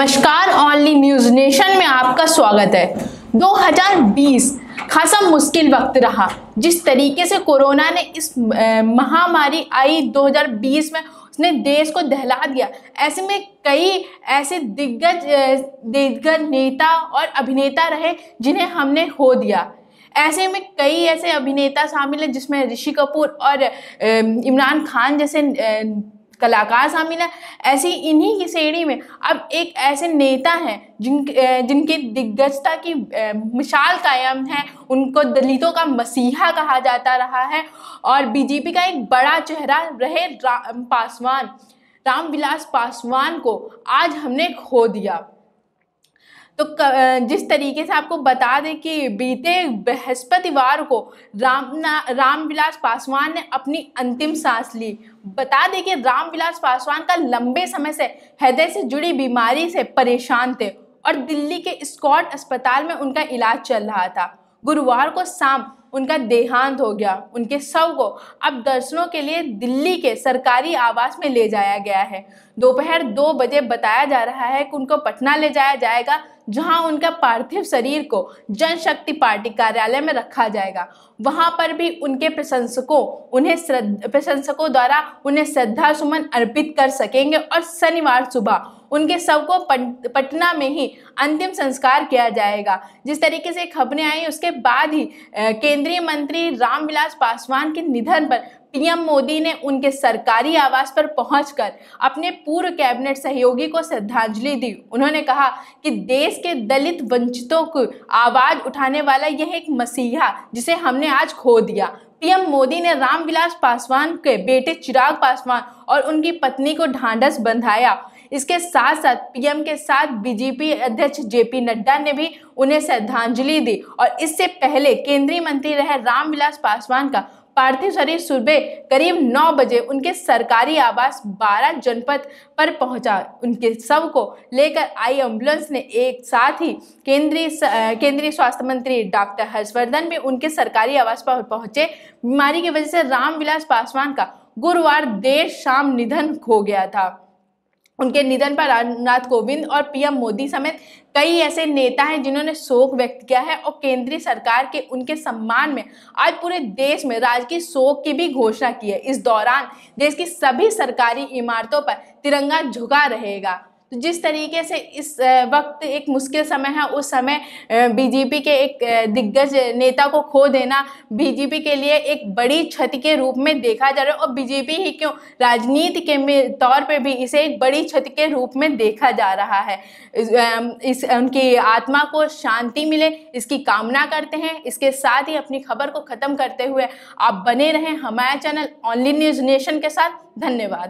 नमस्कार only news nation में आपका स्वागत है 2020 खासा मुश्किल वक्त रहा जिस तरीके से कोरोना ने इस महामारी आई 2020 में उसने देश को दहला दिया ऐसे में कई ऐसे दिग्गज दिग्गज नेता और अभिनेता रहे जिन्हें हमने हो दिया ऐसे में कई ऐसे अभिनेता शामिल हैं जिसमें ऋषि कपूर और इमरान खान जैसे कलाकार शामिल हैं ऐसी इन्हीं की श्रेणी में अब एक ऐसे नेता हैं जिन जिनकी दिग्गजता की मिसाल कायम है उनको दलितों का मसीहा कहा जाता रहा है और बीजेपी का एक बड़ा चेहरा रहे पासवान रामविलास पासवान को आज हमने खो दिया तो जिस तरीके से आपको बता दें कि बीते बृहस्पतिवार को राम रामविलास पासवान ने अपनी अंतिम सांस ली बता दें कि रामविलास पासवान का लंबे समय से हृदय से जुड़ी बीमारी से परेशान थे और दिल्ली के स्कॉट अस्पताल में उनका इलाज चल रहा था गुरुवार को शाम उनका देहांत हो गया उनके शव को अब दर्शनों के लिए दिल्ली के सरकारी आवास में ले जाया गया है दोपहर दो बजे बताया जा रहा है कि उनको पटना ले जाया जाएगा जहां उनका पार्थिव शरीर को जनशक्ति पार्टी कार्यालय में रखा जाएगा वहां पर भी उनके प्रशंसकों उन्हें प्रशंसकों द्वारा उन्हें श्रद्धा सुमन अर्पित कर सकेंगे और शनिवार सुबह उनके सब को पटना में ही अंतिम संस्कार किया जाएगा जिस तरीके से खबरें आई उसके बाद ही केंद्रीय मंत्री रामविलास पासवान के निधन पर पीएम मोदी ने उनके सरकारी आवास पर पहुंचकर अपने पूर्व कैबिनेट सहयोगी को श्रद्धांजलि दी उन्होंने कहा कि देश के दलित वंचितों को आवाज उठाने वाला यह एक मसीहा जिसे हमने आज खो दिया पीएम मोदी ने रामविलास पासवान के बेटे चिराग पासवान और उनकी पत्नी को ढांढस बंधाया इसके साथ साथ पीएम के साथ बीजेपी अध्यक्ष जेपी नड्डा ने भी उन्हें श्रद्धांजलि दी और इससे पहले केंद्रीय मंत्री रहे रामविलास पासवान का पार्थिव शरीर सुबह करीब 9 बजे उनके सरकारी आवास बारह जनपद पर पहुंचा उनके शव को लेकर आई एम्बुलेंस ने एक साथ ही केंद्रीय केंद्रीय स्वास्थ्य मंत्री डॉक्टर हर्षवर्धन भी उनके सरकारी आवास पर पहुंचे बीमारी की वजह से रामविलास पासवान का गुरुवार देर शाम निधन हो गया था उनके निधन पर रामनाथ कोविंद और पीएम मोदी समेत कई ऐसे नेता हैं जिन्होंने शोक व्यक्त किया है और केंद्रीय सरकार के उनके सम्मान में आज पूरे देश में राजकीय शोक की भी घोषणा की है इस दौरान देश की सभी सरकारी इमारतों पर तिरंगा झुका रहेगा तो जिस तरीके से इस वक्त एक मुश्किल समय है उस समय बीजेपी के एक दिग्गज नेता को खो देना बीजेपी के लिए एक बड़ी क्षति के रूप में देखा जा रहा है और बीजेपी ही क्यों राजनीति के तौर पर भी इसे एक बड़ी क्षति के रूप में देखा जा रहा है इस उनकी आत्मा को शांति मिले इसकी कामना करते हैं इसके साथ ही अपनी खबर को ख़त्म करते हुए आप बने रहें हमारे चैनल ऑनली न्यूज़ नेशन के साथ धन्यवाद